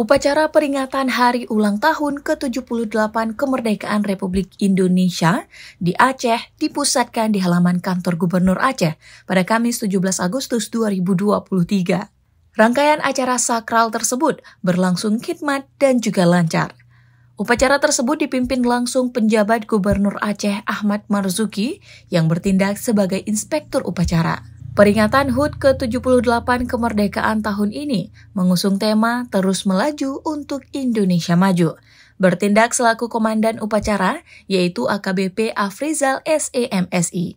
Upacara peringatan hari ulang tahun ke-78 kemerdekaan Republik Indonesia di Aceh dipusatkan di halaman kantor Gubernur Aceh pada Kamis 17 Agustus 2023. Rangkaian acara sakral tersebut berlangsung khidmat dan juga lancar. Upacara tersebut dipimpin langsung penjabat Gubernur Aceh Ahmad Marzuki yang bertindak sebagai inspektur upacara. Peringatan HUT ke-78 kemerdekaan tahun ini mengusung tema Terus Melaju untuk Indonesia Maju. Bertindak selaku komandan upacara, yaitu AKBP Afrizal SEMSI.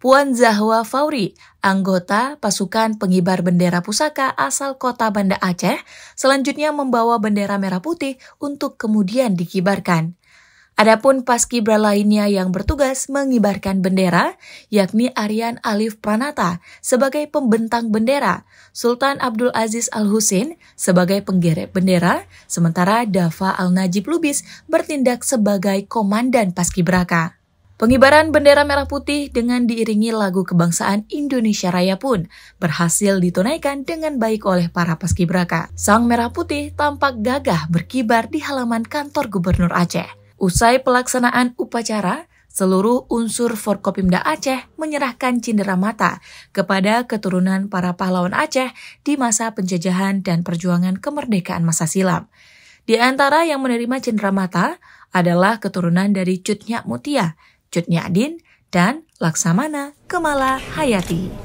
Puan Zahwa Fauri, anggota pasukan pengibar bendera pusaka asal kota Banda Aceh, selanjutnya membawa bendera merah putih untuk kemudian dikibarkan. Adapun paskibra lainnya yang bertugas mengibarkan bendera, yakni Aryan Alif Pranata sebagai pembentang bendera, Sultan Abdul Aziz Al Husin sebagai penggerek bendera, sementara Dafa Al Najib Lubis bertindak sebagai komandan paskibraka. Pengibaran bendera merah putih dengan diiringi lagu kebangsaan Indonesia Raya pun berhasil ditunaikan dengan baik oleh para paskibraka. Sang merah putih tampak gagah berkibar di halaman kantor Gubernur Aceh. Usai pelaksanaan upacara, seluruh unsur Forkopimda Aceh menyerahkan cindera mata kepada keturunan para pahlawan Aceh di masa penjajahan dan perjuangan kemerdekaan masa silam. Di antara yang menerima cindera mata adalah keturunan dari Cutnya Mutia, Cutnya Din, dan Laksamana Kemala Hayati.